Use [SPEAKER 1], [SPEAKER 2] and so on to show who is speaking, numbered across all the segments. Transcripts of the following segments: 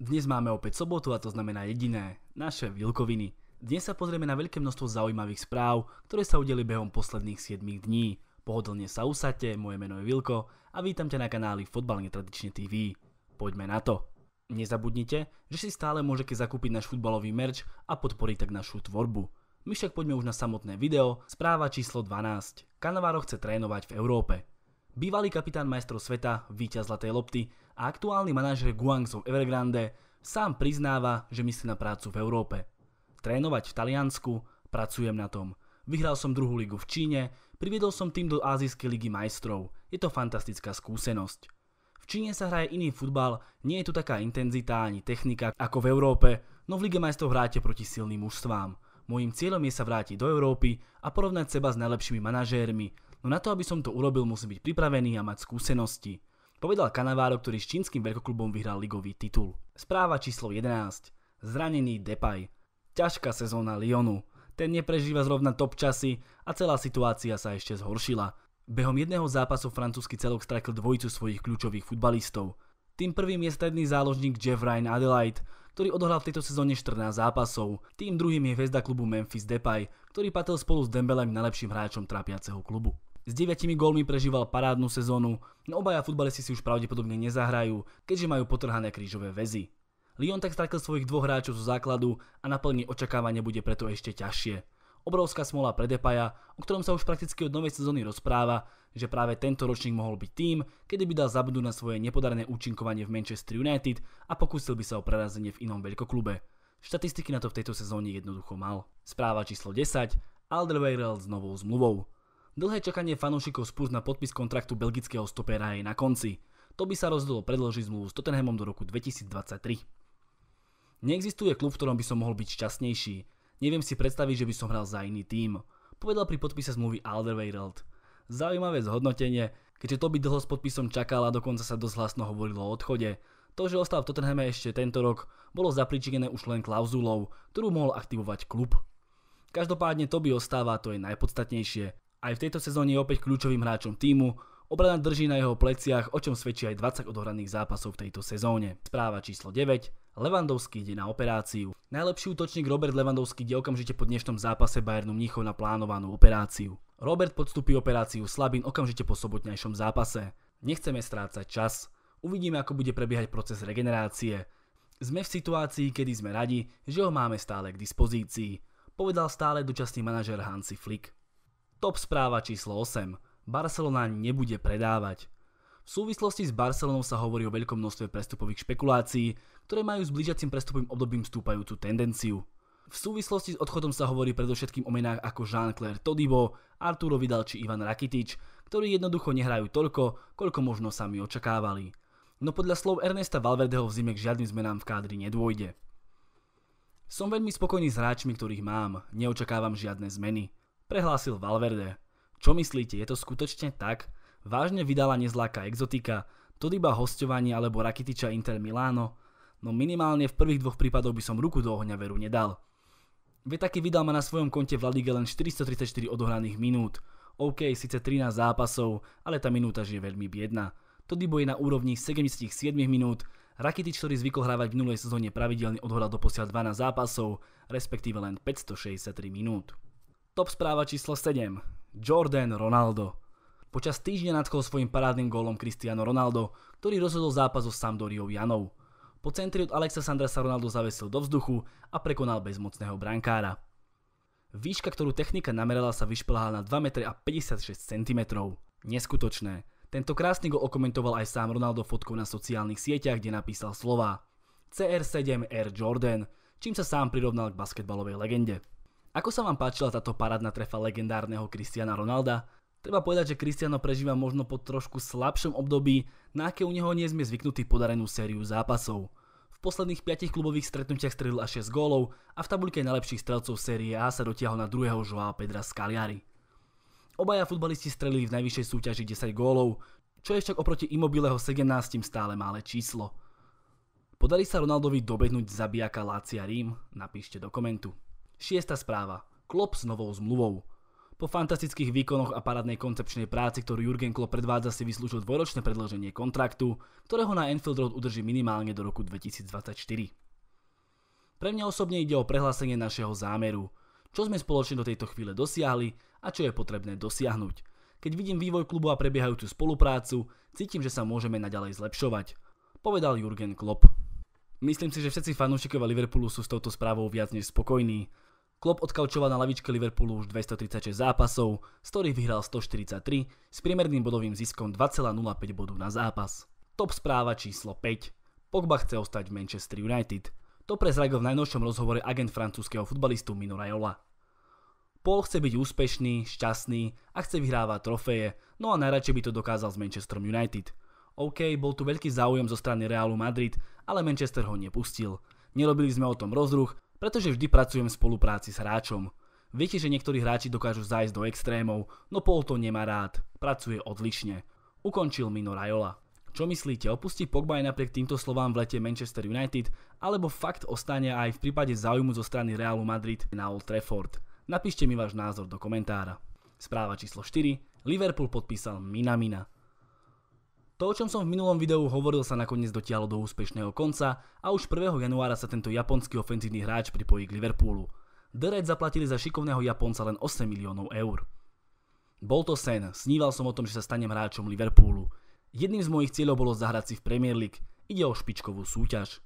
[SPEAKER 1] Dnes máme opäť sobotu a to znamená jediné, naše Vilkoviny. Dnes sa pozrieme na veľké množstvo zaujímavých správ, ktoré sa udeli behom posledných 7 dní. Pohodlne sa usadte, moje meno je Vilko a vítam ťa na kanáli Fotbal netradične TV. Poďme na to. Nezabudnite, že si stále môžete zakúpiť náš futbalový merch a podporiť tak našu tvorbu. My však poďme už na samotné video, správa číslo 12. Kanavaro chce trénovať v Európe. Bývalý kapitán majstrov sveta, víťaz Zlatej lopty a aktuálny manažer Guangzhou Evergrande sám priznáva, že myslí na prácu v Európe. Trénovať v Taliansku, pracujem na tom. Vyhral som druhú ligu v Číne, priviedol som tým do Ázijskej ligy majstrov. Je to fantastická skúsenosť. V Číne sa hraje iný futbal, nie je tu taká intenzita ani technika ako v Európe, no v Lige majstrov hráte proti silným mužstvám. Mojím cieľom je sa vrátiť do Európy a porovnať seba s najlepšími manažérmi, no na to, aby som to urobil, musím byť pripravený a mať skúsenosti povedal Kanaváro, ktorý s čínskym veľkoklubom vyhral ligový titul. Správa číslo 11. Zranený Depay. Ťažká sezóna Lyonu. Ten neprežíva zrovna top časy a celá situácia sa ešte zhoršila. Behom jedného zápasu francúzsky celok strakl dvojicu svojich kľúčových futbalistov. Tým prvým je stredný záložník Jeff Ryan Adelaide, ktorý odohral v tejto sezóne 14 zápasov. Tým druhým je hviezda klubu Memphis Depay, ktorý patil spolu s Dembelem najlepším hráčom trápiaceho klubu. S 9 gólmi prežíval parádnu sezónu, no obaja futbalisti si už pravdepodobne nezahrajú, keďže majú potrhané krížové väzy. Lyon tak stratil svojich dvoch hráčov zo základu a naplne očakávanie bude preto ešte ťažšie. Obrovská smola pre Depaja, o ktorom sa už prakticky od novej sezóny rozpráva, že práve tento ročník mohol byť tým, kedy by dal zabudnúť na svoje nepodarené účinkovanie v Manchester United a pokúsil by sa o prerazenie v inom veľkoklube. Štatistiky na to v tejto sezóne jednoducho mal. Správa číslo 10. Alderweireld s novou zmluvou. Dlhé čakanie fanúšikov Spurs na podpis kontraktu belgického stopera je na konci. To by sa rozhodlo predložiť zmluvu s Tottenhamom do roku 2023. Neexistuje klub, v ktorom by som mohol byť šťastnejší. Neviem si predstaviť, že by som hral za iný tím, povedal pri podpise zmluvy Alderweireld. Zaujímavé zhodnotenie, keďže to by dlho s podpisom čakal a dokonca sa dosť hlasno hovorilo o odchode. To, že ostal v Tottenhame ešte tento rok, bolo zapričinené už len klauzulou, ktorú mohol aktivovať klub. Každopádne to by ostáva, to je najpodstatnejšie. Aj v tejto sezóne je opäť kľúčovým hráčom týmu, obrana drží na jeho pleciach, o čom svedčí aj 20 odohraných zápasov v tejto sezóne. Správa číslo 9. Levandovský ide na operáciu. Najlepší útočník Robert Levandovský ide okamžite po dnešnom zápase Bayernu Mníchov na plánovanú operáciu. Robert podstupí operáciu slabín okamžite po sobotnejšom zápase. Nechceme strácať čas. Uvidíme, ako bude prebiehať proces regenerácie. Sme v situácii, kedy sme radi, že ho máme stále k dispozícii, povedal stále dočasný manažer Hansi Flick. Top správa číslo 8. Barcelona nebude predávať. V súvislosti s Barcelonou sa hovorí o veľkom množstve prestupových špekulácií, ktoré majú s blížiacim prestupovým obdobím stúpajúcu tendenciu. V súvislosti s odchodom sa hovorí predovšetkým o menách ako Jean-Claire Todibo, Arturo Vidal či Ivan Rakitič, ktorí jednoducho nehrajú toľko, koľko možno sami očakávali. No podľa slov Ernesta Valverdeho v zime k žiadnym zmenám v kádri nedôjde. Som veľmi spokojný s hráčmi, ktorých mám, neočakávam žiadne zmeny prehlásil Valverde. Čo myslíte, je to skutočne tak? Vážne vydala nezláka exotika, to iba hostovanie alebo Rakitiča Inter Miláno? No minimálne v prvých dvoch prípadoch by som ruku do ohňa veru nedal. Veď taký vydal ma na svojom konte v Lalige len 434 odohraných minút. OK, síce 13 zápasov, ale tá minúta žije veľmi biedna. Todibo je na úrovni 77 minút, Rakitič, ktorý zvykol hrávať v minulej sezóne pravidelne do posiaľ 12 zápasov, respektíve len 563 minút. Top správa číslo 7. Jordan Ronaldo. Počas týždňa nadchol svojim parádnym gólom Cristiano Ronaldo, ktorý rozhodol zápas so Sampdoriou Janou. Po centri od Alexa Sandra sa Ronaldo zavesil do vzduchu a prekonal bezmocného brankára. Výška, ktorú technika namerala, sa vyšplhala na 2,56 m. Neskutočné. Tento krásny gol okomentoval aj sám Ronaldo fotkou na sociálnych sieťach, kde napísal slova CR7 Air Jordan, čím sa sám prirovnal k basketbalovej legende. Ako sa vám páčila táto parádna trefa legendárneho Cristiana Ronalda? Treba povedať, že Cristiano prežíva možno po trošku slabšom období, na aké u neho nie sme zvyknutí podarenú sériu zápasov. V posledných 5 klubových stretnutiach strelil až 6 gólov a v tabuľke najlepších strelcov série A sa dotiahol na druhého Joao Pedra z Cagliari. Obaja futbalisti strelili v najvyššej súťaži 10 gólov, čo je však oproti Immobileho 17 stále malé číslo. Podarí sa Ronaldovi dobehnúť zabijaka Lácia Rím? Napíšte do komentu. Šiesta správa. Klopp s novou zmluvou. Po fantastických výkonoch a parádnej koncepčnej práci, ktorú Jurgen Klopp predvádza, si vyslúžil dvojročné predloženie kontraktu, ktorého na Enfield Road udrží minimálne do roku 2024. Pre mňa osobne ide o prehlásenie našeho zámeru, čo sme spoločne do tejto chvíle dosiahli a čo je potrebné dosiahnuť. Keď vidím vývoj klubu a prebiehajúcu spoluprácu, cítim, že sa môžeme naďalej zlepšovať, povedal Jurgen Klopp. Myslím si, že všetci fanúšikovia Liverpoolu sú s touto správou viac než spokojní. Klopp odkaučoval na lavičke Liverpoolu už 236 zápasov, z ktorých vyhral 143 s priemerným bodovým ziskom 2,05 bodu na zápas. Top správa číslo 5. Pogba chce ostať v Manchester United. To prezradil v najnovšom rozhovore agent francúzského futbalistu Mino Raiola. Paul chce byť úspešný, šťastný a chce vyhrávať trofeje, no a najradšej by to dokázal s Manchesterom United. OK, bol tu veľký záujem zo strany Realu Madrid, ale Manchester ho nepustil. Nerobili sme o tom rozruch, pretože vždy pracujem v spolupráci s hráčom. Viete, že niektorí hráči dokážu zájsť do extrémov, no Paul to nemá rád, pracuje odlišne. Ukončil Mino Rajola. Čo myslíte, opustí Pogba aj napriek týmto slovám v lete Manchester United, alebo fakt ostane aj v prípade záujmu zo strany Realu Madrid na Old Trafford? Napíšte mi váš názor do komentára. Správa číslo 4. Liverpool podpísal Minamina. To, o čom som v minulom videu hovoril, sa nakoniec dotiahlo do úspešného konca a už 1. januára sa tento japonský ofenzívny hráč pripojí k Liverpoolu. The Red zaplatili za šikovného Japonca len 8 miliónov eur. Bol to sen, sníval som o tom, že sa stanem hráčom Liverpoolu. Jedným z mojich cieľov bolo zahrať si v Premier League, ide o špičkovú súťaž.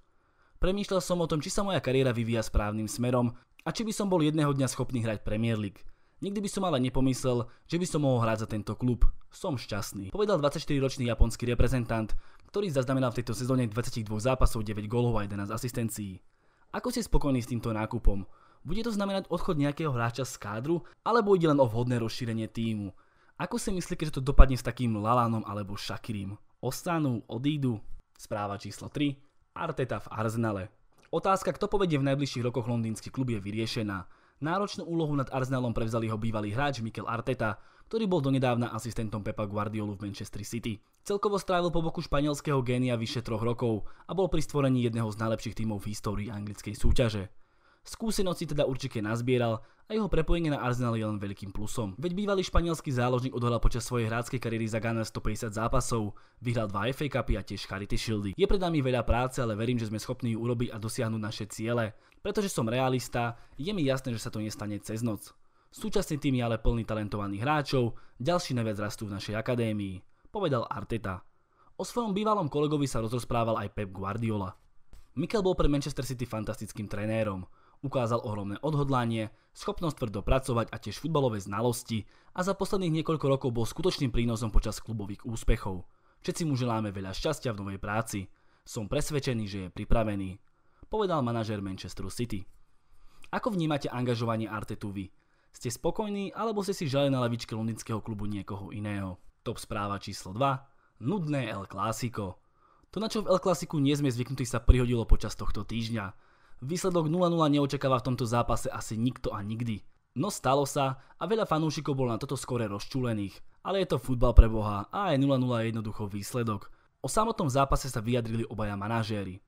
[SPEAKER 1] Premýšľal som o tom, či sa moja kariéra vyvíja správnym smerom a či by som bol jedného dňa schopný hrať Premier League. Nikdy by som ale nepomyslel, že by som mohol hrať za tento klub. Som šťastný, povedal 24-ročný japonský reprezentant, ktorý zaznamenal v tejto sezóne 22 zápasov, 9 gólov a 11 asistencií. Ako ste spokojní s týmto nákupom? Bude to znamenať odchod nejakého hráča z kádru, alebo ide len o vhodné rozšírenie týmu? Ako si myslíte, že to dopadne s takým Lalanom alebo Shakirim? Ostanú, odídu? Správa číslo 3. Arteta v Arsenale. Otázka, kto povedie v najbližších rokoch londýnsky klub je vyriešená. Náročnú úlohu nad Arsenalom prevzal jeho bývalý hráč Mikel Arteta, ktorý bol donedávna asistentom Pepa Guardiolu v Manchester City. Celkovo strávil po boku španielského génia vyše troch rokov a bol pri stvorení jedného z najlepších tímov v histórii anglickej súťaže. Skúsenosti teda určite nazbieral a jeho prepojenie na Arsenal je len veľkým plusom. Veď bývalý španielský záložník odhral počas svojej hráckej kariéry za Gunner 150 zápasov, vyhral dva FA Cupy a tiež Charity Shieldy. Je pred nami veľa práce, ale verím, že sme schopní ju urobiť a dosiahnuť naše ciele. Pretože som realista, je mi jasné, že sa to nestane cez noc. Súčasný tým je ale plný talentovaných hráčov, ďalší neviac rastú v našej akadémii, povedal Arteta. O svojom bývalom kolegovi sa rozprával aj Pep Guardiola. Mikel bol pre Manchester City fantastickým trenérom. Ukázal ohromné odhodlanie, schopnosť tvrdo pracovať a tiež futbalové znalosti a za posledných niekoľko rokov bol skutočným prínosom počas klubových úspechov. Všetci mu želáme veľa šťastia v novej práci. Som presvedčený, že je pripravený povedal manažer Manchesteru City. Ako vnímate angažovanie Artetu vy? Ste spokojní alebo ste si žali na lavičke londýnskeho klubu niekoho iného? Top správa číslo 2. Nudné El Clásico. To na čo v El Clasiku nie sme zvyknutí sa prihodilo počas tohto týždňa. Výsledok 0-0 neočakáva v tomto zápase asi nikto a nikdy. No stalo sa a veľa fanúšikov bol na toto skore rozčúlených. Ale je to futbal pre Boha a aj 0-0 je jednoducho výsledok. O samotnom zápase sa vyjadrili obaja manažéri.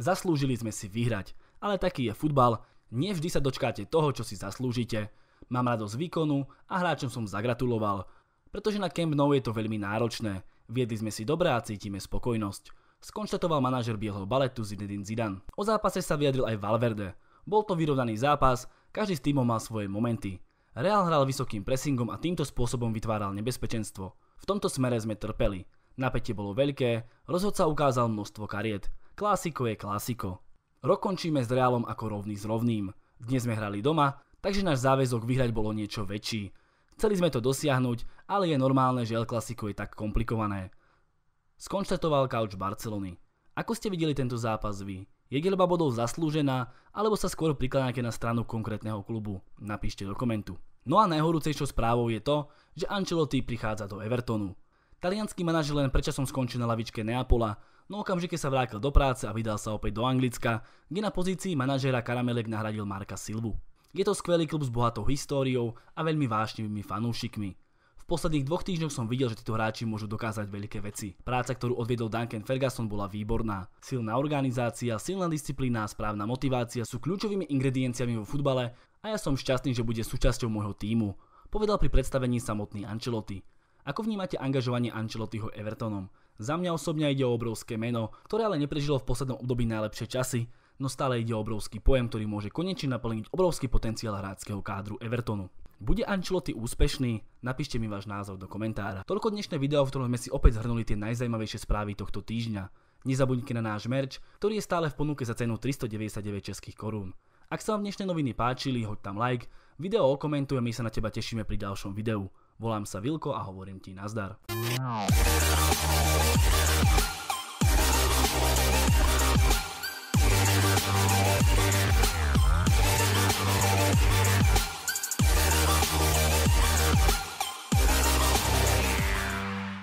[SPEAKER 1] Zaslúžili sme si vyhrať, ale taký je futbal, nevždy sa dočkáte toho, čo si zaslúžite. Mám radosť výkonu a hráčom som zagratuloval, pretože na Camp Nou je to veľmi náročné. Viedli sme si dobré a cítime spokojnosť. Skonštatoval manažer bielho baletu Zinedine Zidane. O zápase sa vyjadril aj Valverde. Bol to vyrovnaný zápas, každý z týmov mal svoje momenty. Real hral vysokým pressingom a týmto spôsobom vytváral nebezpečenstvo. V tomto smere sme trpeli. Napätie bolo veľké, rozhodca ukázal množstvo kariet. Klasiko je klasiko. Rok končíme s Reálom ako rovný s rovným. Dnes sme hrali doma, takže náš záväzok vyhrať bolo niečo väčší. Chceli sme to dosiahnuť, ale je normálne, že El Clasico je tak komplikované. Skonštatoval kauč Barcelony. Ako ste videli tento zápas vy? Je Gelba bodov zaslúžená, alebo sa skôr prikláňate na stranu konkrétneho klubu? Napíšte do komentu. No a najhorúcejšou správou je to, že Ancelotti prichádza do Evertonu. Talianský manažer len prečasom skončil na lavičke Neapola no okamžite sa vrátil do práce a vydal sa opäť do Anglicka, kde na pozícii manažera Karamelek nahradil Marka Silvu. Je to skvelý klub s bohatou históriou a veľmi vášnivými fanúšikmi. V posledných dvoch týždňoch som videl, že títo hráči môžu dokázať veľké veci. Práca, ktorú odviedol Duncan Ferguson, bola výborná. Silná organizácia, silná disciplína a správna motivácia sú kľúčovými ingredienciami vo futbale a ja som šťastný, že bude súčasťou môjho týmu, povedal pri predstavení samotný Ancelotti. Ako vnímate angažovanie Ancelottiho Evertonom? Za mňa osobne ide o obrovské meno, ktoré ale neprežilo v poslednom období najlepšie časy, no stále ide o obrovský pojem, ktorý môže konečne naplniť obrovský potenciál hráckého kádru Evertonu. Bude Ancelotti úspešný? Napíšte mi váš názor do komentára. Toľko dnešné video, v ktorom sme si opäť zhrnuli tie najzajímavejšie správy tohto týždňa. Nezabudnite na náš merch, ktorý je stále v ponuke za cenu 399 českých korún. Ak sa vám dnešné noviny páčili, hoď tam like, video a my sa na teba tešíme pri ďalšom videu. Volám sa Vilko a hovorím ti nazdar. We'll